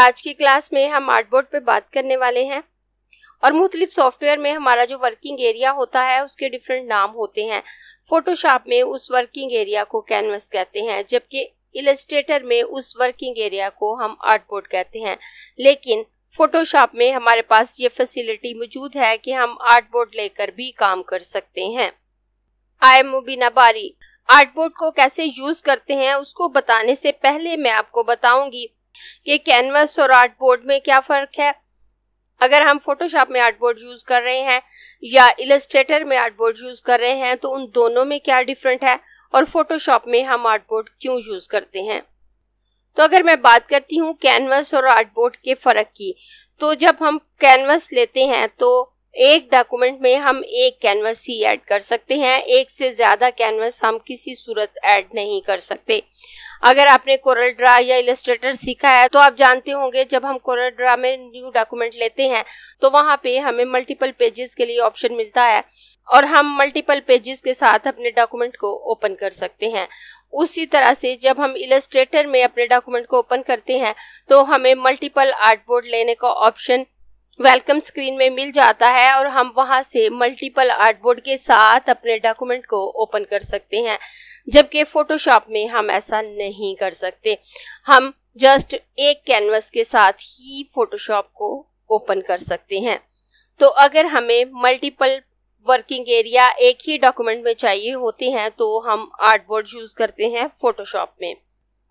आज की क्लास में हम आर्टबोर्ड पे बात करने वाले हैं और मुख्तलिफ सॉफ्टवेयर में हमारा जो वर्किंग एरिया होता है उसके डिफरेंट नाम होते हैं फोटोशॉप में उस वर्किंग एरिया को कैनवस कहते हैं जबकि इलस्ट्रेटर में उस वर्किंग एरिया को हम आर्टबोर्ड कहते हैं लेकिन फोटोशॉप में हमारे पास ये फैसिलिटी मौजूद है कि हम आर्टबोर्ड लेकर भी काम कर सकते हैं आई मुबीना बारी आर्टबोर्ड को कैसे यूज करते हैं उसको बताने से पहले मैं आपको बताऊंगी कि कैनवस और आर्ट बोर्ड में क्या फ़र्क है अगर हम फोटोशॉप में आर्ट बोर्ड यूज़ कर रहे हैं या इलस्ट्रेटर में आर्ट बोर्ड यूज़ कर रहे हैं तो उन दोनों में क्या डिफरेंट है और फोटोशॉप में हम आर्ट बोर्ड क्यों यूज़ करते हैं तो अगर मैं बात करती हूँ कैनवस और आर्ट बोर्ड के फ़र्क की तो जब हम कैनवस लेते हैं तो एक डॉक्यूमेंट में हम एक कैनवस ही ऐड कर सकते हैं एक से ज़्यादा कैनवस हम किसी सूरत ऐड नहीं कर सकते अगर आपने कोरल ड्रा या इलस्ट्रेटर सीखा है तो आप जानते होंगे जब हम कोरल ड्रा में न्यू डॉक्यूमेंट लेते हैं तो वहाँ पे हमें मल्टीपल पेजेस के लिए ऑप्शन मिलता है और हम मल्टीपल पेजेस के साथ अपने डॉक्यूमेंट को ओपन कर सकते हैं उसी तरह से जब हम इलस्ट्रेटर में अपने डॉक्यूमेंट को ओपन करते हैं तो हमें मल्टीपल आर्टबोर्ड लेने का ऑप्शन वेलकम स्क्रीन में मिल जाता है और हम वहां से मल्टीपल आर्टबोर्ड के साथ अपने डॉक्यूमेंट को ओपन कर सकते हैं जबकि फोटोशॉप में हम ऐसा नहीं कर सकते हम जस्ट एक कैनवस के साथ ही फोटोशॉप को ओपन कर सकते हैं तो अगर हमें मल्टीपल वर्किंग एरिया एक ही डॉक्यूमेंट में चाहिए होते हैं तो हम आर्टबोर्ड यूज़ करते हैं फोटोशॉप में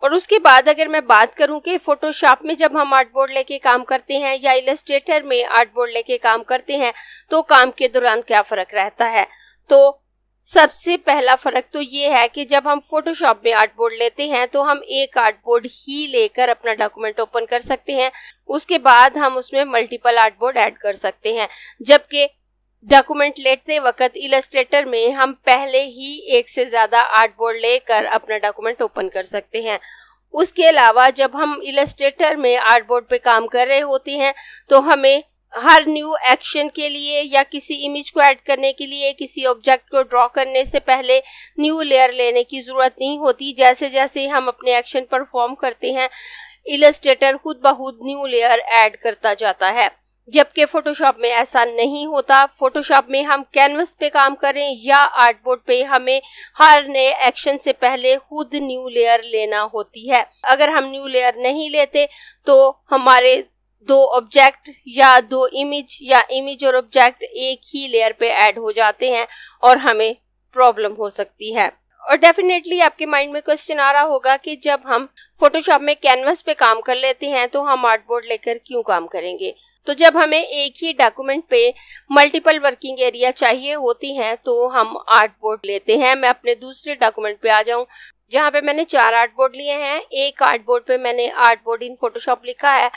और उसके बाद अगर मैं बात करूं कि फोटोशॉप में जब हम आर्टबोर्ड लेके काम करते हैं या इलस्ट्रेटर में आर्टबोर्ड लेके काम करते हैं तो काम के दौरान क्या फ़र्क रहता है तो सबसे पहला फर्क तो ये है कि जब हम फोटोशॉप में आर्टबोर्ड लेते हैं तो हम एक आर्टबोर्ड ही लेकर अपना डॉक्यूमेंट ओपन कर सकते हैं उसके बाद हम उसमें मल्टीपल आर्टबोर्ड ऐड कर सकते हैं जबकि डॉक्यूमेंट लेते वक्त इलस्ट्रेटर में हम पहले ही एक से ज्यादा आर्टबोर्ड लेकर अपना डॉक्यूमेंट ओपन कर सकते हैं उसके अलावा जब हम इलस्ट्रेटर में आर्टबोर्ड पे काम कर रहे होते हैं तो हमें हर न्यू एक्शन के लिए या किसी इमेज को ऐड करने के लिए किसी ऑब्जेक्ट को ड्रॉ करने से पहले न्यू लेयर लेने की ज़रूरत नहीं होती जैसे जैसे हम अपने एक्शन परफॉर्म करते हैं इलस्ट्रेटर खुद बहुत न्यू लेयर ऐड करता जाता है जबकि फोटोशॉप में ऐसा नहीं होता फोटोशॉप में हम कैनवस पे काम करें या आर्टबोर्ड पे हमें हर नए एक्शन से पहले खुद न्यू लेयर लेना होती है अगर हम न्यू लेयर नहीं लेते तो हमारे दो ऑब्जेक्ट या दो इमेज या इमेज और ऑब्जेक्ट एक ही लेयर पे ऐड हो जाते हैं और हमें प्रॉब्लम हो सकती है और डेफिनेटली आपके माइंड में क्वेश्चन आ रहा होगा कि जब हम फोटोशॉप में कैनवस पे काम कर लेते हैं तो हम आर्टबोर्ड लेकर क्यों काम करेंगे तो जब हमें एक ही डॉक्यूमेंट पे मल्टीपल वर्किंग एरिया चाहिए होती हैं तो हम आर्ट बोर्ड लेते हैं मैं अपने दूसरे डॉक्यूमेंट पे आ जाऊं जहाँ पे मैंने चार आर्ट बोर्ड लिए हैं एक आर्ट बोर्ड पे मैंने आर्ट बोर्ड इन फोटोशॉप लिखा है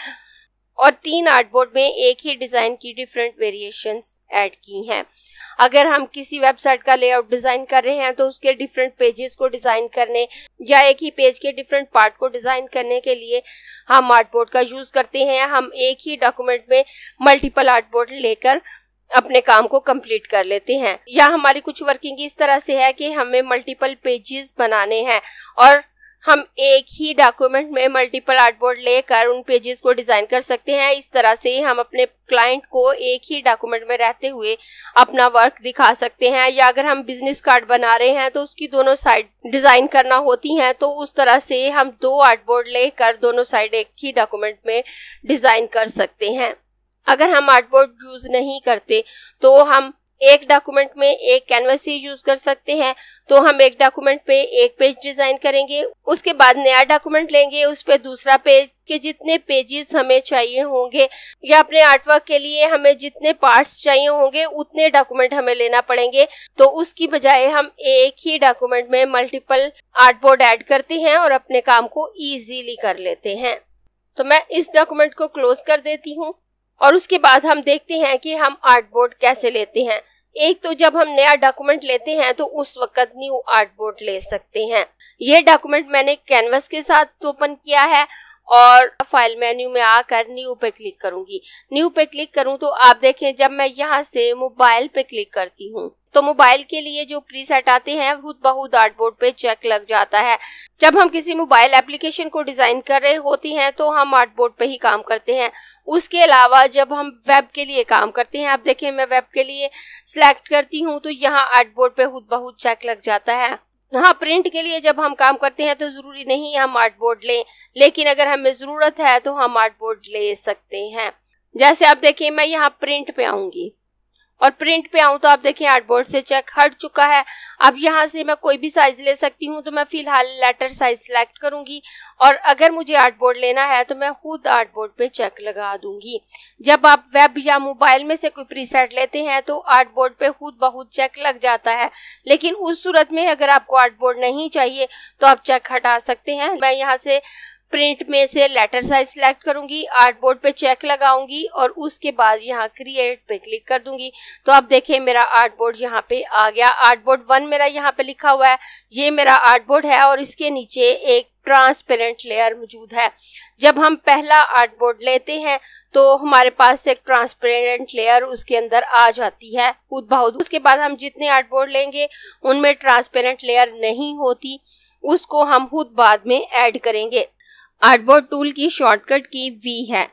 और तीन आर्टबोर्ड में एक ही डिज़ाइन की डिफरेंट वेरिएशन ऐड की हैं अगर हम किसी वेबसाइट का लेआउट डिज़ाइन कर रहे हैं तो उसके डिफरेंट पेजेस को डिज़ाइन करने या एक ही पेज के डिफरेंट पार्ट को डिज़ाइन करने के लिए हम आर्टबोर्ड का यूज़ करते हैं हम एक ही डॉक्यूमेंट में मल्टीपल आर्टबोर्ड लेकर अपने काम को कंप्लीट कर लेते हैं या हमारी कुछ वर्किंग इस तरह से है कि हमें मल्टीपल पेजेस बनाने हैं और हम एक ही डॉक्यूमेंट में मल्टीपल आर्टबोर्ड लेकर उन पेजेस को डिजाइन कर सकते हैं इस तरह से हम अपने क्लाइंट को एक ही डॉक्यूमेंट में रहते हुए अपना वर्क दिखा सकते हैं या अगर हम बिजनेस कार्ड बना रहे हैं तो उसकी दोनों साइड डिजाइन करना होती हैं तो उस तरह से हम दो आर्टबोर्ड लेकर दोनों साइड एक ही डॉक्यूमेंट में डिजाइन कर सकते हैं अगर हम आर्टबोर्ड यूज नहीं करते तो हम एक डॉक्यूमेंट में एक कैनवस ही यूज कर सकते हैं तो हम एक डॉक्यूमेंट पे एक पेज डिजाइन करेंगे उसके बाद नया डॉक्यूमेंट लेंगे उस पर पे दूसरा पेज के जितने पेजेस हमें चाहिए होंगे या अपने आर्टवर्क के लिए हमें जितने पार्ट्स चाहिए होंगे उतने डॉक्यूमेंट हमें लेना पड़ेंगे तो उसकी बजाय हम एक ही डॉक्यूमेंट में मल्टीपल आर्टबोर्ड ऐड करते हैं और अपने काम को ईजीली कर लेते हैं तो मैं इस डॉक्यूमेंट को क्लोज कर देती हूँ और उसके बाद हम देखते हैं कि हम आर्टबोर्ड कैसे लेते हैं एक तो जब हम नया डॉक्यूमेंट लेते हैं तो उस वक्त न्यू आर्ट बोर्ड ले सकते हैं ये डॉक्यूमेंट मैंने कैनवस के साथ ओपन तो किया है और फाइल मेन्यू में आकर न्यू पे क्लिक करूंगी न्यू पे क्लिक करूं तो आप देखें जब मैं यहां से मोबाइल पे क्लिक करती हूं तो मोबाइल के लिए जो प्रीसेट आते हैं बहुत बहुत आर्टबोर्ड पे चेक लग जाता है जब हम किसी मोबाइल एप्लीकेशन को डिजाइन कर रहे होते हैं तो हम आर्टबोर्ड पे ही काम करते हैं उसके अलावा जब हम वेब के लिए काम करते हैं आप देखें मैं वेब के लिए सिलेक्ट करती हूँ तो यहाँ आर्टबोर्ड पे खुद बहुत चेक लग जाता है हाँ प्रिंट के लिए जब हम काम करते हैं तो ज़रूरी नहीं हम आर्टबोर्ड लें लेकिन अगर हमें ज़रूरत है तो हम आर्टबोर्ड ले सकते हैं जैसे आप देखिए मैं यहाँ प्रिंट पे आऊंगी और प्रिंट पे आऊं तो आप देखें आर्टबोर्ड से चेक हट चुका है अब यहाँ से मैं कोई भी साइज़ ले सकती हूँ तो मैं फ़िलहाल लेटर साइज़ सेलेक्ट करूंगी और अगर मुझे आर्टबोर्ड लेना है तो मैं खुद आर्टबोर्ड पे चेक लगा दूंगी जब आप वेब या मोबाइल में से कोई प्रीसेट लेते हैं तो आर्टबोर्ड पे खुद बहुत चेक लग जाता है लेकिन उस सूरत में अगर आपको आर्टबोर्ड नहीं चाहिए तो आप चेक हटा सकते हैं मैं यहाँ से प्रिंट में से लेटर साइज सिलेक्ट करूंगी आर्ट बोर्ड पे चेक लगाऊंगी और उसके बाद यहाँ क्रिएट पे क्लिक कर दूंगी तो आप देखें मेरा आर्ट बोर्ड यहाँ पे आ गया आर्ट बोर्ड वन मेरा यहाँ पे लिखा हुआ है ये मेरा आर्ट बोर्ड है और इसके नीचे एक ट्रांसपेरेंट लेयर मौजूद है जब हम पहला आर्ट बोर्ड लेते हैं तो हमारे पास एक ट्रांसपेरेंट लेयर उसके अंदर आ जाती है खुद बहुत उसके बाद हम जितने आर्ट बोर्ड लेंगे उनमें ट्रांसपेरेंट लेयर नहीं होती उसको हम खुद बाद में ऐड करेंगे आर्टबोर्ड टूल की शॉर्टकट की वी है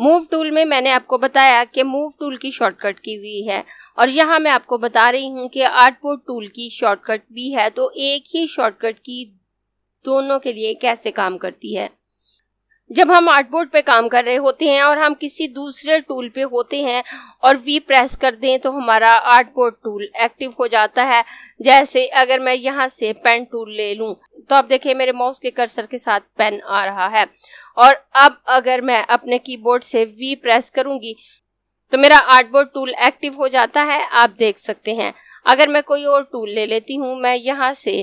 मूव टूल में मैंने आपको बताया कि मूव टूल की शॉर्टकट की वी है और यहाँ मैं आपको बता रही हूँ कि आर्टबोर्ड टूल की शॉर्टकट वी है तो एक ही शॉर्टकट की दोनों के लिए कैसे काम करती है जब हम आर्टबोर्ड पे काम कर रहे होते हैं और हम किसी दूसरे टूल पे होते हैं और वी प्रेस कर दें तो हमारा आर्टबोर्ड टूल एक्टिव हो जाता है जैसे अगर मैं यहाँ से पेन टूल ले लूँ तो आप देखिए मेरे माउस के कर्सर के साथ पेन आ रहा है और अब अगर मैं अपने कीबोर्ड से वी प्रेस करूंगी तो मेरा आर्टबोर्ड टूल एक्टिव हो जाता है आप देख सकते हैं अगर मैं कोई और टूल ले लेती हूँ मैं यहाँ से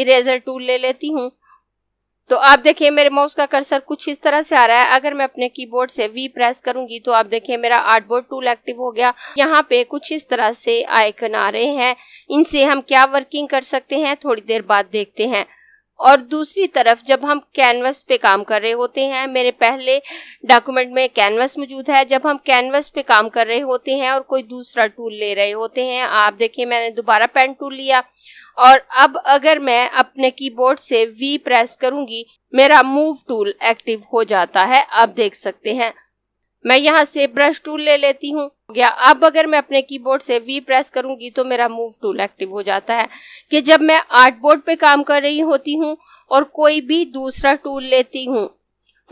इरेजर टूल ले लेती हूँ तो आप देखिए मेरे माउस का कर्सर कुछ इस तरह से आ रहा है अगर मैं अपने कीबोर्ड से वी प्रेस करूंगी तो आप देखिए मेरा आर्टबोर्ड टूल एक्टिव हो गया यहाँ पे कुछ इस तरह से आइकन आ रहे हैं इनसे हम क्या वर्किंग कर सकते हैं थोड़ी देर बाद देखते हैं और दूसरी तरफ जब हम कैनवस पे काम कर रहे होते हैं मेरे पहले डॉक्यूमेंट में कैनवस मौजूद है जब हम कैनवस पे काम कर रहे होते हैं और कोई दूसरा टूल ले रहे होते हैं आप देखिए मैंने दोबारा पेन टूल लिया और अब अगर मैं अपने कीबोर्ड से वी प्रेस करूंगी मेरा मूव टूल एक्टिव हो जाता है आप देख सकते हैं मैं यहाँ से ब्रश टूल ले लेती हूँ या अब अगर मैं अपने कीबोर्ड से वी प्रेस करूंगी तो मेरा मूव टूल एक्टिव हो जाता है कि जब मैं आर्ट बोर्ड पे काम कर रही होती हूँ और कोई भी दूसरा टूल लेती हूँ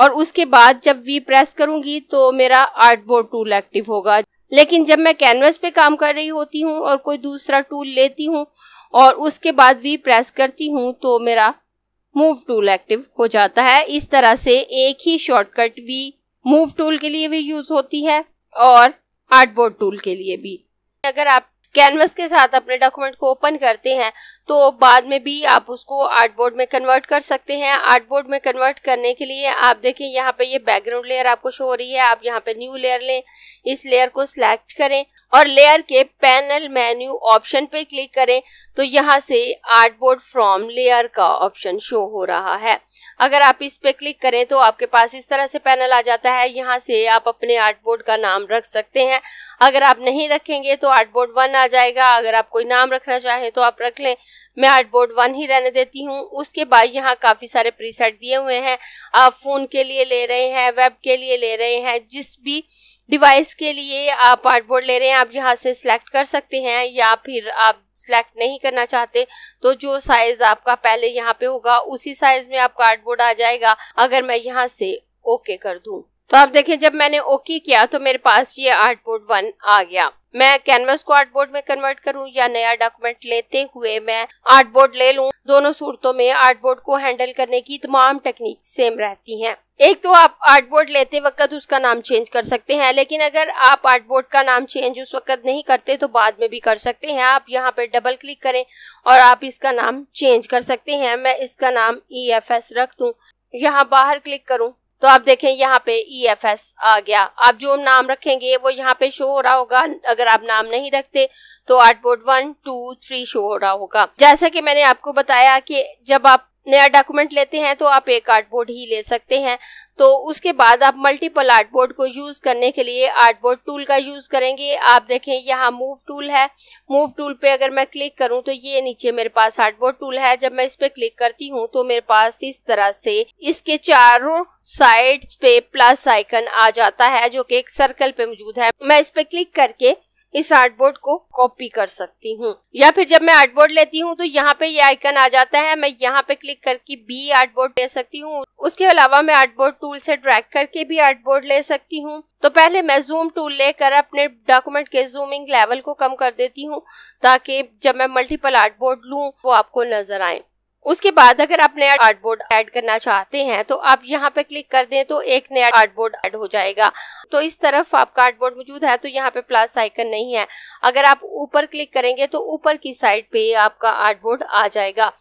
और उसके बाद जब वी प्रेस करूंगी तो मेरा आर्ट बोर्ड टूल एक्टिव होगा लेकिन जब मैं कैनवस पे काम कर रही होती हूँ और कोई दूसरा टूल लेती हूँ और उसके बाद वी प्रेस करती हूँ तो मेरा मूव टूल एक्टिव हो जाता है इस तरह से एक ही शॉर्टकट वी मूव टूल के लिए भी यूज होती है और आर्टबोर्ड टूल के लिए भी अगर आप कैनवस के साथ अपने डॉक्यूमेंट को ओपन करते हैं तो बाद में भी आप उसको आर्टबोर्ड में कन्वर्ट कर सकते हैं आर्टबोर्ड में कन्वर्ट करने के लिए आप देखें यहाँ पे ये बैकग्राउंड लेयर आपको शो हो रही है आप यहाँ पे न्यू लेयर लें इस लेयर को सिलेक्ट करें और लेयर के पैनल मेन्यू ऑप्शन पे क्लिक करें तो यहाँ से आर्टबोर्ड फ्रॉम लेयर का ऑप्शन शो हो रहा है अगर आप इस पे क्लिक करें तो आपके पास इस तरह से पैनल आ जाता है यहाँ से आप अपने आर्टबोर्ड का नाम रख सकते हैं अगर आप नहीं रखेंगे तो आर्टबोर्ड वन आ जाएगा अगर आप कोई नाम रखना चाहें तो आप रख लें मैं आर्टबोर्ड वन ही रहने देती हूँ उसके बाद यहाँ काफ़ी सारे प्रीसेट दिए हुए हैं आप फ़ोन के लिए ले रहे हैं वेब के लिए ले रहे हैं जिस भी डिवाइस के लिए आप आर्टबोर्ड ले रहे हैं आप यहाँ से सिलेक्ट कर सकते हैं या फिर आप सिलेक्ट नहीं करना चाहते तो जो साइज़ आपका पहले यहाँ पे होगा उसी साइज़ में आपका आर्टबोर्ड आ जाएगा अगर मैं यहाँ से ओके कर दूँ तो आप देखें जब मैंने ओके किया तो मेरे पास ये आर्ट बोर्ड वन आ गया मैं कैनवस को आर्ट बोर्ड में कन्वर्ट करूं या नया डॉक्यूमेंट लेते हुए मैं आर्ट बोर्ड ले लूं दोनों सूरतों में आर्ट बोर्ड को हैंडल करने की तमाम टेक्निक सेम रहती हैं एक तो आप आर्ट बोर्ड लेते वक्त उसका नाम चेंज कर सकते हैं लेकिन अगर आप आर्ट बोर्ड का नाम चेंज उस वक्त नहीं करते तो बाद में भी कर सकते हैं आप यहाँ पर डबल क्लिक करें और आप इसका नाम चेंज कर सकते हैं मैं इसका नाम ई एफ एस रख दूँ यहाँ बाहर क्लिक करूँ तो आप देखें यहाँ पे ई एफ एस आ गया आप जो नाम रखेंगे वो यहाँ पे शो हो रहा होगा अगर आप नाम नहीं रखते तो artboard one two three show हो रहा होगा जैसा कि मैंने आपको बताया कि जब आप नया डॉक्यूमेंट लेते हैं तो आप एक आर्टबोर्ड ही ले सकते हैं तो उसके बाद आप मल्टीपल आर्टबोर्ड को यूज़ करने के लिए आर्टबोर्ड टूल का यूज़ करेंगे आप देखें यहाँ मूव टूल है मूव टूल पे अगर मैं क्लिक करूँ तो ये नीचे मेरे पास आर्टबोर्ड टूल है जब मैं इस पे क्लिक करती हूँ तो मेरे पास इस तरह से इसके चारों साइड पे प्लस आइकन आ जाता है जो कि एक सर्कल पे मौजूद है मैं इस पे क्लिक करके इस आर्टबोर्ड को कॉपी कर सकती हूँ या फिर जब मैं आर्टबोर्ड लेती हूँ तो यहाँ पे ये आइकन आ जाता है मैं यहाँ पे क्लिक करके बी आर्टबोर्ड ले सकती हूँ उसके अलावा मैं आर्टबोर्ड टूल से ड्रैग करके भी आर्टबोर्ड ले सकती हूँ तो पहले मैं जूम टूल लेकर अपने डॉक्यूमेंट के जूमिंग लेवल को कम कर देती हूँ ताकि जब मैं मल्टीपल आर्टबोर्ड लू वो आपको नजर आए उसके बाद अगर आप नया आर्ट बोर्ड एड करना चाहते हैं तो आप यहाँ पे क्लिक कर दें तो एक नया आर्ट बोर्ड एड हो जाएगा तो इस तरफ आपका आर्ट बोर्ड मौजूद है तो यहाँ पे प्लस आइकन नहीं है अगर आप ऊपर क्लिक करेंगे तो ऊपर की साइड पे आपका आर्ट बोर्ड आ जाएगा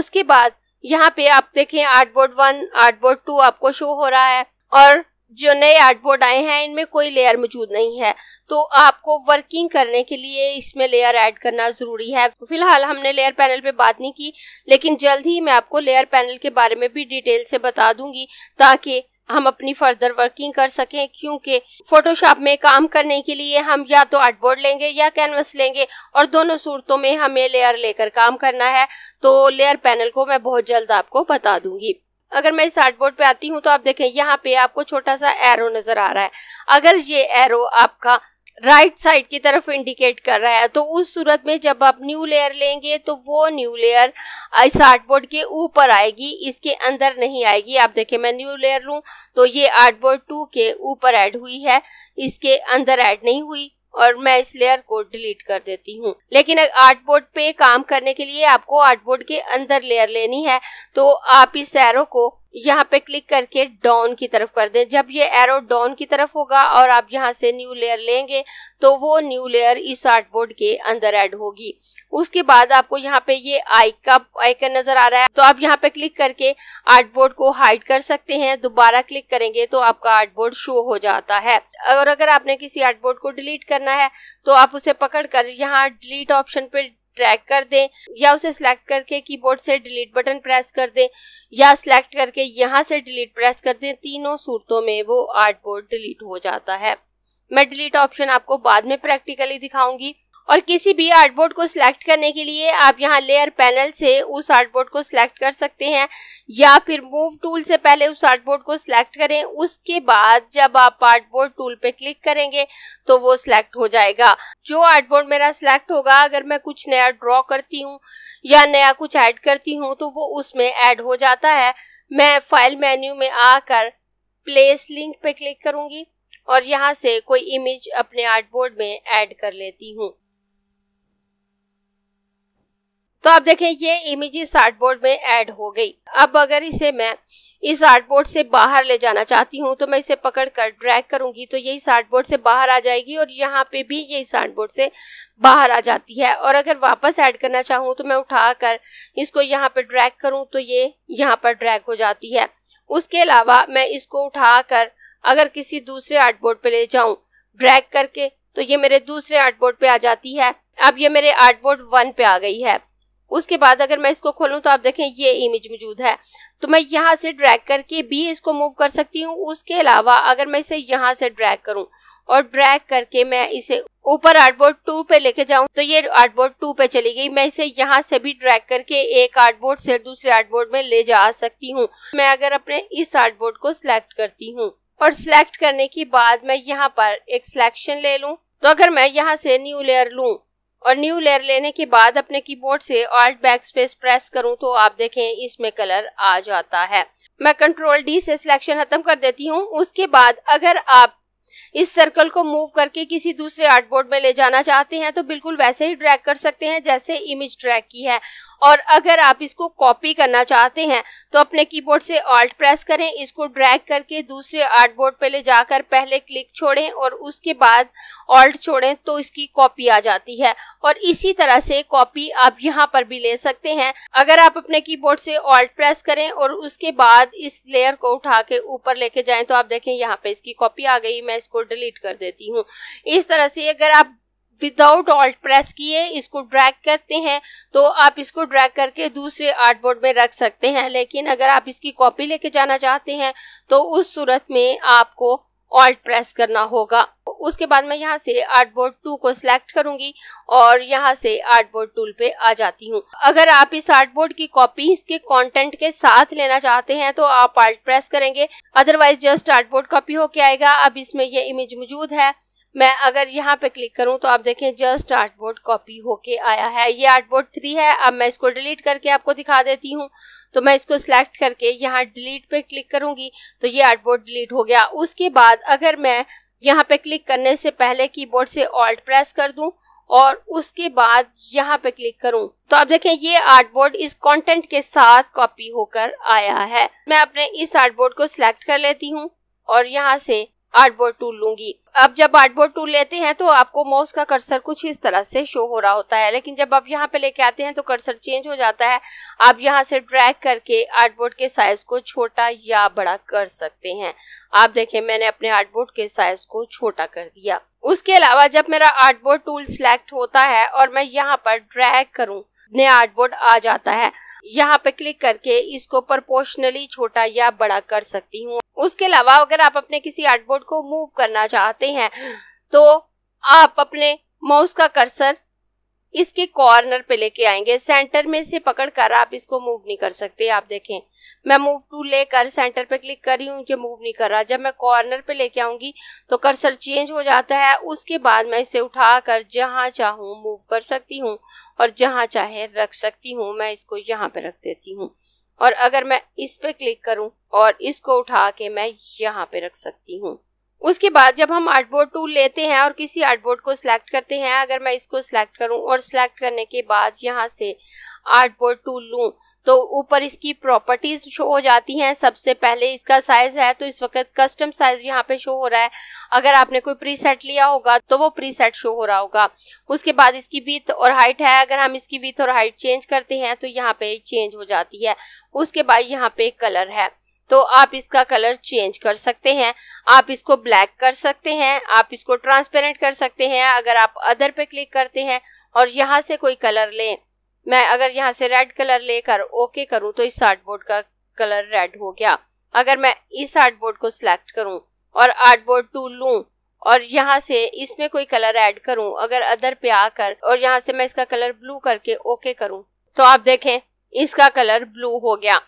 उसके बाद यहाँ पे आप देखें art board one art board two आपको शो हो रहा है और जो नए आर्टबोर्ड आए हैं इनमें कोई लेयर मौजूद नहीं है तो आपको वर्किंग करने के लिए इसमें लेयर ऐड करना ज़रूरी है फिलहाल हमने लेयर पैनल पे बात नहीं की लेकिन जल्द ही मैं आपको लेयर पैनल के बारे में भी डिटेल से बता दूंगी ताकि हम अपनी फर्दर वर्किंग कर सकें क्योंकि फोटोशॉप में काम करने के लिए हम या तो आर्टबोर्ड लेंगे या कैनवस लेंगे और दोनों सूरतों में हमें लेयर लेकर काम करना है तो लेयर पैनल को मैं बहुत जल्द आपको बता दूंगी अगर मैं इस आर्ट बोर्ड पे आती हूँ तो आप देखें यहाँ पे आपको छोटा सा एरो नजर आ रहा है अगर ये एरो आपका राइट right साइड की तरफ इंडिकेट कर रहा है तो उस सूरत में जब आप न्यू लेयर लेंगे तो वो न्यू लेयर इस आर्ट बोर्ड के ऊपर आएगी इसके अंदर नहीं आएगी आप देखें मैं न्यू लेयर लू तो ये आर्ट बोर्ड टू के ऊपर ऐड हुई है इसके अंदर ऐड नहीं हुई और मैं इस लेयर को डिलीट कर देती हूँ लेकिन आर्टबोर्ड पे काम करने के लिए आपको आर्टबोर्ड के अंदर लेयर लेनी है तो आप इस एरो को यहाँ पे क्लिक करके डाउन की तरफ कर दें जब ये एरो डाउन की तरफ होगा और आप यहाँ से न्यू लेयर लेंगे तो वो न्यू लेयर इस आर्ट बोर्ड के अंदर ऐड होगी उसके बाद आपको यहाँ पे ये आई का आइकन नजर आ रहा है तो आप यहाँ पे क्लिक करके आर्ट बोर्ड को हाइड कर सकते हैं दोबारा क्लिक करेंगे तो आपका आर्ट बोर्ड शो हो जाता है और अगर आपने किसी आर्ट बोर्ड को डिलीट करना है तो आप उसे पकड़ कर यहाँ डिलीट ऑप्शन पे ट्रैक कर दें या उसे सिलेक्ट करके कीबोर्ड से डिलीट बटन प्रेस कर दें या सिलेक्ट करके यहाँ से डिलीट प्रेस कर दें तीनों सूरतों में वो आर्ट बोर्ड डिलीट हो जाता है मैं डिलीट ऑप्शन आपको बाद में प्रैक्टिकली दिखाऊंगी और किसी भी आर्टबोर्ड को सिलेक्ट करने के लिए आप यहाँ लेयर पैनल से उस आर्टबोर्ड को सिलेक्ट कर सकते हैं या फिर मूव टूल से पहले उस आर्टबोर्ड को सिलेक्ट करें उसके बाद जब आप आर्टबोर्ड टूल पे क्लिक करेंगे तो वो सिलेक्ट हो जाएगा जो आर्टबोर्ड मेरा सिलेक्ट होगा अगर मैं कुछ नया ड्रॉ करती हूँ या नया कुछ ऐड करती हूँ तो वो उसमें ऐड हो जाता है मैं फाइल मेन्यू में आकर प्लेस लिंक पे क्लिक करूंगी और यहाँ से कोई इमेज अपने आर्टबोर्ड में ऐड कर लेती हूँ तो आप देखें ये इमेज इस आर्ट बोर्ड में ऐड हो गई अब अगर इसे मैं इस आर्ट बोर्ड से बाहर ले जाना चाहती हूँ तो मैं इसे पकड़ कर ड्रैग करूंगी तो ये इस आर्ट बोर्ड से बाहर आ जाएगी और यहाँ पे भी ये इस आर्ट बोर्ड से बाहर आ जाती है और अगर वापस ऐड करना चाहूँ तो मैं उठा कर इसको यहाँ पर ड्रैग करूँ तो ये यहाँ पर ड्रैग हो जाती है उसके अलावा मैं इसको उठा कर अगर किसी दूसरे आर्ट बोर्ड पे ले जाऊं ड्रैग करके तो ये मेरे दूसरे आर्ट बोर्ड पे आ जाती है अब ये मेरे आर्ट बोर्ड वन पे आ गई है उसके बाद अगर मैं इसको खोलूँ तो आप देखें ये इमेज मौजूद है तो मैं यहाँ से ड्रैग करके भी इसको मूव कर सकती हूँ उसके अलावा अगर मैं इसे यहाँ से ड्रैग करूँ और ड्रैग करके मैं इसे ऊपर आर्टबोर्ड टू पे लेके जाऊं तो ये आर्टबोर्ड टू पे चली गई मैं इसे यहाँ से भी ड्रैग करके एक आर्टबोर्ड से दूसरे आर्टबोर्ड में ले जा सकती हूँ मैं अगर अपने इस आर्टबोर्ड को सिलेक्ट करती हूँ और सिलेक्ट करने के बाद मैं यहाँ पर एक सिलेक्शन ले लूँ तो अगर मैं यहाँ से न्यू लेयर लूँ और न्यू लेयर लेने के बाद अपने कीबोर्ड से ऑल्ट बैक स्पेस प्रेस करूं तो आप देखें इसमें कलर आ जाता है मैं कंट्रोल डी से सिलेक्शन खत्म कर देती हूं उसके बाद अगर आप इस सर्कल को मूव करके किसी दूसरे आर्टबोर्ड में ले जाना चाहते हैं तो बिल्कुल वैसे ही ड्रैग कर सकते हैं जैसे इमेज ड्रैग की है और अगर आप इसको कॉपी करना चाहते हैं तो अपने कीबोर्ड से ऑल्ट प्रेस करें इसको ड्रैग करके दूसरे आर्ट बोर्ड पर ले जाकर पहले क्लिक छोड़ें और उसके बाद ऑल्ट छोड़ें तो इसकी कॉपी आ जाती है और इसी तरह से कॉपी आप यहाँ पर भी ले सकते हैं अगर आप अपने कीबोर्ड से ऑल्ट प्रेस करें और उसके बाद इस लेयर को उठा के ऊपर लेके जाएं तो आप देखें यहाँ पे इसकी कॉपी आ गई मैं इसको डिलीट कर देती हूँ इस तरह से अगर आप विदाउट ऑल्ट प्रेस किए इसको ड्रैग करते हैं तो आप इसको ड्रैग करके दूसरे आर्टबोर्ड में रख सकते हैं लेकिन अगर आप इसकी कॉपी लेके जाना चाहते हैं तो उस सूरत में आपको ऑल्ट प्रेस करना होगा उसके बाद मैं यहाँ से आर्टबोर्ड टू को सिलेक्ट करूंगी और यहाँ से आर्टबोर्ड टूल पे आ जाती हूँ अगर आप इस आर्टबोर्ड की कॉपी इसके कंटेंट के साथ लेना चाहते हैं तो आप आर्ट प्रेस करेंगे अदरवाइज जस्ट आर्टबोर्ड कॉपी होके आएगा अब इसमें यह इमेज मौजूद है मैं अगर यहाँ पे क्लिक करूँ तो आप देखें जस्ट आर्टबोर्ड कॉपी होके आया है ये आर्टबोर्ड थ्री है अब मैं इसको डिलीट करके आपको दिखा देती हूँ तो मैं इसको सिलेक्ट करके यहाँ डिलीट पे क्लिक करूँगी तो ये आर्टबोर्ड डिलीट हो गया उसके बाद अगर मैं यहाँ पे क्लिक करने से पहले कीबोर्ड से ऑल्ट प्रेस कर दूँ और उसके बाद यहाँ पे क्लिक करूँ तो आप देखें ये आर्टबोर्ड इस कॉन्टेंट के साथ कॉपी होकर आया है मैं अपने इस आर्टबोर्ड को सिलेक्ट कर लेती हूँ और यहाँ से आर्टबोर्ड टूल लूंगी अब जब आर्टबोर्ड टूल लेते हैं तो आपको माउस का कर्सर कुछ इस तरह से शो हो रहा होता है लेकिन जब आप यहाँ पे लेके आते हैं तो कर्सर चेंज हो जाता है आप यहाँ से ड्रैग करके आर्टबोर्ड के साइज को छोटा या बड़ा कर सकते हैं आप देखें मैंने अपने आर्टबोर्ड के साइज को छोटा कर दिया उसके अलावा जब मेरा आर्टबोर्ड टूल सिलेक्ट होता है और मैं यहाँ पर ड्रैग करूँ नया आर्टबोर्ड आ जाता है यहाँ पे क्लिक करके इसको प्रपोर्शनली छोटा या बड़ा कर सकती हूँ उसके अलावा अगर आप अपने किसी आर्टबोर्ड को मूव करना चाहते हैं तो आप अपने माउस का कर्सर इसके कॉर्नर पे लेके आएंगे सेंटर में से पकड़ कर आप इसको मूव नहीं कर सकते आप देखें मैं मूव टू लेकर सेंटर पे क्लिक कर रही हूँ ये मूव नहीं कर रहा जब मैं कॉर्नर पे लेके आऊंगी तो कर्सर चेंज हो जाता है उसके बाद मैं इसे उठा कर जहाँ चाहू मूव कर सकती हूँ और जहाँ चाहे रख सकती हूँ मैं इसको यहाँ पे रख देती हूँ और अगर मैं इस पे क्लिक करूं और इसको उठा के मैं यहाँ पे रख सकती हूँ उसके बाद जब हम आर्टबोर्ड टूल लेते हैं और किसी आर्टबोर्ड को सिलेक्ट करते हैं अगर मैं इसको सिलेक्ट करूं और सिलेक्ट करने के बाद यहाँ से आर्टबोर्ड टूल लूं तो ऊपर इसकी प्रॉपर्टीज शो हो जाती हैं सबसे पहले इसका साइज है तो इस वक्त कस्टम साइज यहाँ पे शो हो रहा है अगर आपने कोई प्री सेट लिया होगा तो वो प्री सेट शो हो रहा होगा उसके बाद इसकी विथ और हाइट है अगर हम इसकी विथ और हाइट चेंज करते हैं तो यहाँ पे चेंज हो जाती है उसके बाद यहाँ पे कलर है तो आप इसका कलर चेंज कर सकते हैं आप इसको ब्लैक कर सकते हैं आप इसको ट्रांसपेरेंट कर सकते हैं अगर आप अदर पे क्लिक करते हैं और यहाँ से कोई कलर लें मैं अगर यहाँ से रेड कलर लेकर ओके करूँ तो इस आर्ट बोर्ड का कलर रेड हो गया अगर मैं इस आर्ट बोर्ड को सिलेक्ट करूँ और आर्ट बोर्ड टूल लू और यहाँ से इसमें कोई कलर ऐड करूँ अगर अदर पे आकर और यहाँ से मैं इसका कलर ब्लू करके ओके करूँ तो आप देखें इसका कलर ब्लू हो गया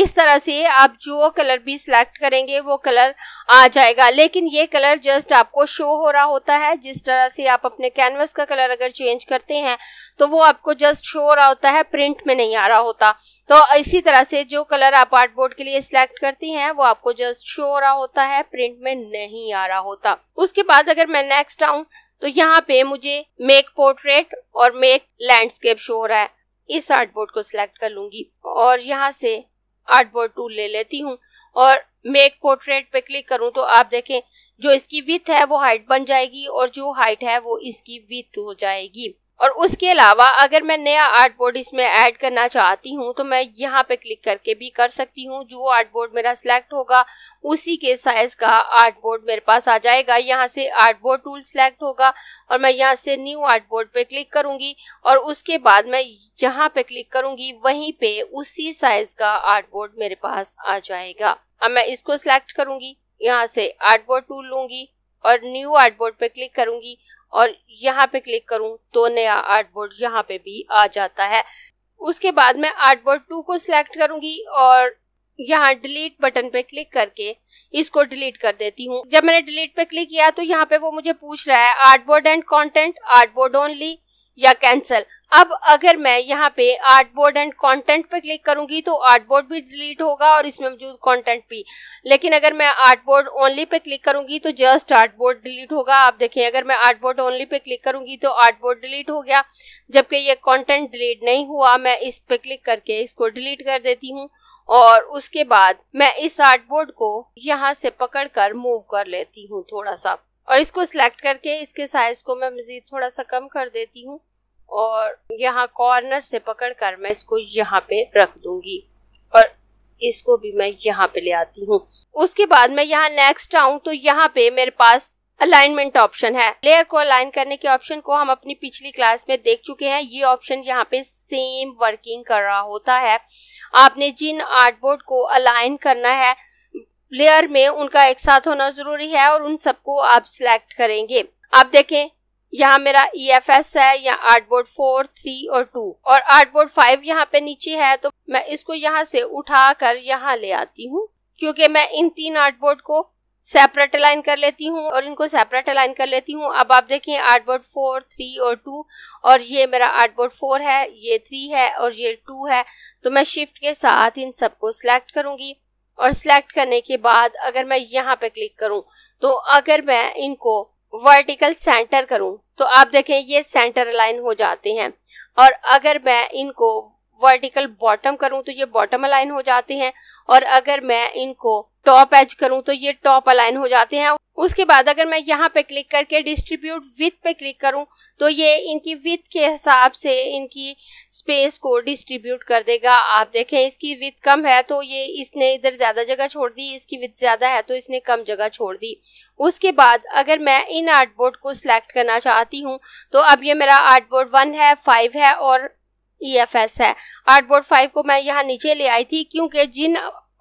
इस तरह से आप जो कलर भी सिलेक्ट करेंगे वो कलर आ जाएगा लेकिन ये कलर जस्ट आपको शो हो रहा होता है जिस तरह से आप अपने कैनवस का कलर अगर चेंज करते हैं तो वो आपको जस्ट शो हो रहा होता है प्रिंट में नहीं आ रहा होता तो इसी तरह से जो कलर आप आर्टबोर्ड के लिए सिलेक्ट करती हैं वो आपको जस्ट शो हो रहा होता है प्रिंट में नहीं आ रहा होता उसके बाद अगर मैं नेक्स्ट आऊँ तो यहाँ पे मुझे मेक पोर्ट्रेट और मेक लैंडस्केप शो हो रहा है इस आर्टबोर्ड को सिलेक्ट कर लूंगी और यहाँ से आर्टबोर्ड टूल ले लेती हूँ और मेक पोर्ट्रेट पे क्लिक करूँ तो आप देखें जो इसकी विथ है वो हाइट बन जाएगी और जो हाइट है वो इसकी विथ हो जाएगी और उसके अलावा अगर मैं नया आर्ट बोर्ड इसमें ऐड करना चाहती हूँ तो मैं यहाँ पे क्लिक करके भी कर सकती हूँ जो आर्ट बोर्ड मेरा सिलेक्ट होगा उसी के साइज का आर्ट बोर्ड मेरे पास आ जाएगा यहाँ से आर्ट बोर्ड टूल सिलेक्ट होगा और मैं यहाँ से न्यू आर्ट बोर्ड पे क्लिक करूंगी और उसके बाद मैं जहाँ पे क्लिक करूंगी वहीं पे उसी साइज का आर्ट बोर्ड मेरे पास आ जाएगा अब मैं इसको सिलेक्ट करूंगी यहाँ से आर्ट बोर्ड टूल लूंगी और न्यू आर्ट बोर्ड पे क्लिक करूंगी और यहाँ पे क्लिक करूँ तो नया आर्टबोर्ड यहाँ पे भी आ जाता है उसके बाद मैं आर्टबोर्ड टू को सिलेक्ट करूंगी और यहाँ डिलीट बटन पे क्लिक करके इसको डिलीट कर देती हूँ जब मैंने डिलीट पे क्लिक किया तो यहाँ पे वो मुझे पूछ रहा है artboard and content artboard only या कैंसल अब अगर मैं यहाँ पे आर्ट बोर्ड एंड कंटेंट पे क्लिक करूंगी तो आर्ट बोर्ड भी डिलीट होगा और इसमें मौजूद कंटेंट भी लेकिन अगर मैं आर्ट बोर्ड ओनली पे क्लिक करूंगी तो जस्ट आर्ट बोर्ड डिलीट होगा आप देखें अगर मैं आर्ट बोर्ड ओनली पे क्लिक करूंगी तो आर्ट बोर्ड डिलीट हो गया जबकि ये कॉन्टेंट डिलीट नहीं हुआ मैं इस पे क्लिक करके इसको डिलीट कर देती हूँ और उसके बाद मैं इस आर्ट बोर्ड को यहाँ से पकड़ कर मूव कर लेती हूँ थोड़ा सा और इसको सिलेक्ट करके इसके साइज को मैं मजीद थोड़ा सा कम कर देती हूँ और यहाँ कॉर्नर से पकड़ कर मैं इसको यहाँ पे रख दूंगी और इसको भी मैं यहाँ पे ले आती हूँ उसके बाद मैं यहाँ नेक्स्ट आऊँ तो यहाँ पे मेरे पास अलाइनमेंट ऑप्शन है लेयर को अलाइन करने के ऑप्शन को हम अपनी पिछली क्लास में देख चुके हैं ये ऑप्शन यहाँ पे सेम वर्किंग कर रहा होता है आपने जिन आर्टबोर्ड को अलाइन करना है लेयर में उनका एक साथ होना जरूरी है और उन सबको आप सिलेक्ट करेंगे आप देखें यहाँ मेरा ई एफ एस है या आर्ट बोर्ड फोर थ्री और टू और आर्ट बोर्ड फाइव यहाँ पे नीचे है तो मैं इसको यहाँ से उठा कर यहाँ ले आती हूँ क्योंकि मैं इन तीन आर्ट बोर्ड को सेपरेट अलाइन कर लेती हूँ और इनको सेपरेट अलाइन कर लेती हूँ अब आप देखें आर्ट बोर्ड फोर थ्री और टू और ये मेरा आर्ट बोर्ड फोर है ये थ्री है और ये टू है तो मैं शिफ्ट के साथ इन सबको सिलेक्ट करूंगी और सिलेक्ट करने के बाद अगर मैं यहाँ पे क्लिक करूँ तो अगर मैं इनको वर्टिकल सेंटर करूं तो आप देखें ये सेंटर अलाइन हो जाते हैं और अगर मैं इनको वर्टिकल बॉटम करूं तो ये बॉटम अलाइन हो जाते हैं और अगर मैं इनको टॉप एज करूं तो ये टॉप अलाइन हो जाते हैं उसके बाद अगर मैं यहाँ पे क्लिक करके डिस्ट्रीब्यूट विथ पे क्लिक करूं तो ये इनकी विथ के हिसाब से इनकी स्पेस को डिस्ट्रीब्यूट कर देगा आप देखें इसकी विथ कम है तो ये इसने इधर ज़्यादा जगह छोड़ दी इसकी विथ ज़्यादा है तो इसने कम जगह छोड़ दी उसके बाद अगर मैं इन आर्टबोर्ड को सिलेक्ट करना चाहती हूँ तो अब ये मेरा आर्टबोर्ड वन है फाइव है और ईएफएस e है आर्ट बोर्ड फाइव को मैं यहाँ नीचे ले आई थी क्योंकि जिन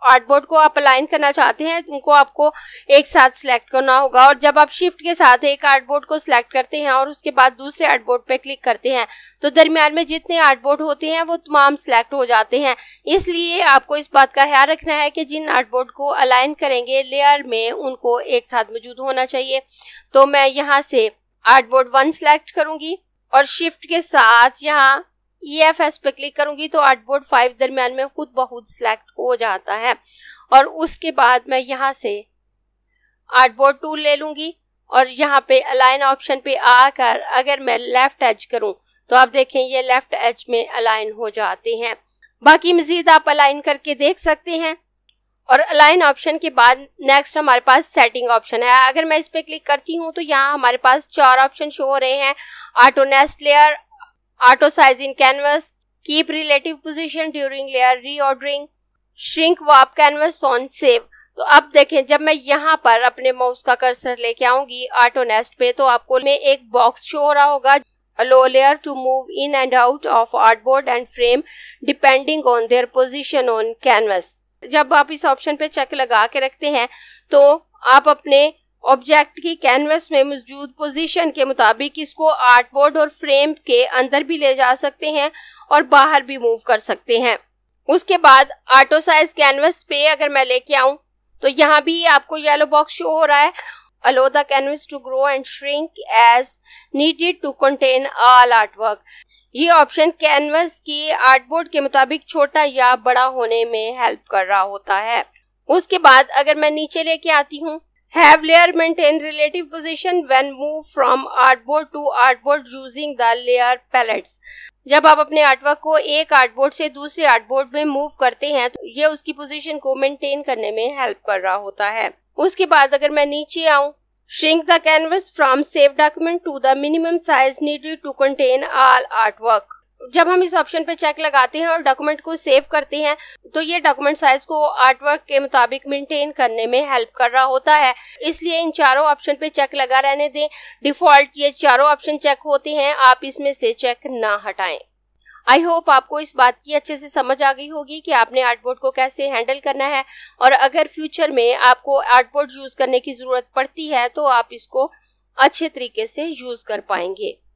आर्ट बोर्ड को आप अलाइन करना चाहते हैं उनको आपको एक साथ सिलेक्ट करना होगा और जब आप शिफ्ट के साथ एक आर्ट बोर्ड को सिलेक्ट करते हैं और उसके बाद दूसरे आर्ट बोर्ड पर क्लिक करते हैं तो दरमियान में जितने आर्ट बोर्ड होते हैं वो तमाम सिलेक्ट हो जाते हैं इसलिए आपको इस बात का ख्याल रखना है कि जिन आर्ट बोर्ड को अलाइन करेंगे लेयर में उनको एक साथ मौजूद होना चाहिए तो मैं यहाँ से आर्ट बोर्ड वन सेलेक्ट करूंगी और शिफ्ट के साथ यहाँ ई एफ एस पे क्लिक करूंगी तो आर्टबोर्ड फाइव दरमियान में खुद बहुत सिलेक्ट हो जाता है और उसके बाद मैं यहाँ से आर्टबोर्ड टूल ले लूंगी और यहाँ पे अलाइन ऑप्शन पे आकर अगर मैं लेफ्ट एज करूँ तो आप देखें ये लेफ्ट एज में अलाइन हो जाते हैं बाकी मजीद आप अलाइन करके देख सकते हैं और अलाइन ऑप्शन के बाद नेक्स्ट हमारे पास सेटिंग ऑप्शन है अगर मैं इस पर क्लिक करती हूँ तो यहाँ हमारे पास चार ऑप्शन शो हो रहे हैं nest layer auto size in canvas, keep relative position during layer reordering, shrink warp canvas on save. तो अब देखें जब मैं यहाँ पर अपने माउस का कर्सर लेके आऊंगी ऑटो नेस्ट पे तो आपको में एक बॉक्स शो हो रहा होगा allow layer to move in and out of art board and frame depending on their position on canvas जब आप इस ऑप्शन पे चेक लगा के रखते हैं तो आप अपने ऑब्जेक्ट की कैनवस में मौजूद पोजीशन के मुताबिक इसको आर्ट बोर्ड और फ्रेम के अंदर भी ले जा सकते हैं और बाहर भी मूव कर सकते हैं उसके बाद आटो साइज कैनवस पे अगर मैं लेके आऊं तो यहाँ भी आपको येलो बॉक्स शो हो रहा है allow canvas to grow and shrink as needed to contain all all artwork ये ऑप्शन कैनवस की आर्टबोर्ड के मुताबिक छोटा या बड़ा होने में हेल्प कर रहा होता है उसके बाद अगर मैं नीचे लेके आती हूँ Have layer maintain relative position when move from artboard to artboard using the layer palette जब आप अपने आर्टवर्क को एक आर्ट बोर्ड से दूसरे आर्टबोर्ड में मूव करते हैं तो ये उसकी पोजिशन को मेंटेन करने में हेल्प कर रहा होता है उसके बाद अगर मैं नीचे आऊँ shrink the canvas from save document to the minimum size needed to contain all artwork. जब हम इस ऑप्शन पे चेक लगाते हैं और डॉक्यूमेंट को सेव करते हैं तो ये डॉक्यूमेंट साइज को आर्टवर्क के मुताबिक मेंटेन करने में हेल्प कर रहा होता है इसलिए इन चारों ऑप्शन पे चेक लगा रहने दें डिफॉल्ट ये चारों ऑप्शन चेक होते हैं आप इसमें से चेक ना हटाएं आई होप आपको इस बात की अच्छे से समझ आ गई होगी कि आपने आर्टबोर्ड को कैसे हैंडल करना है और अगर फ्यूचर में आपको आर्टबोर्ड यूज करने की जरूरत पड़ती है तो आप इसको अच्छे तरीके से यूज कर पाएंगे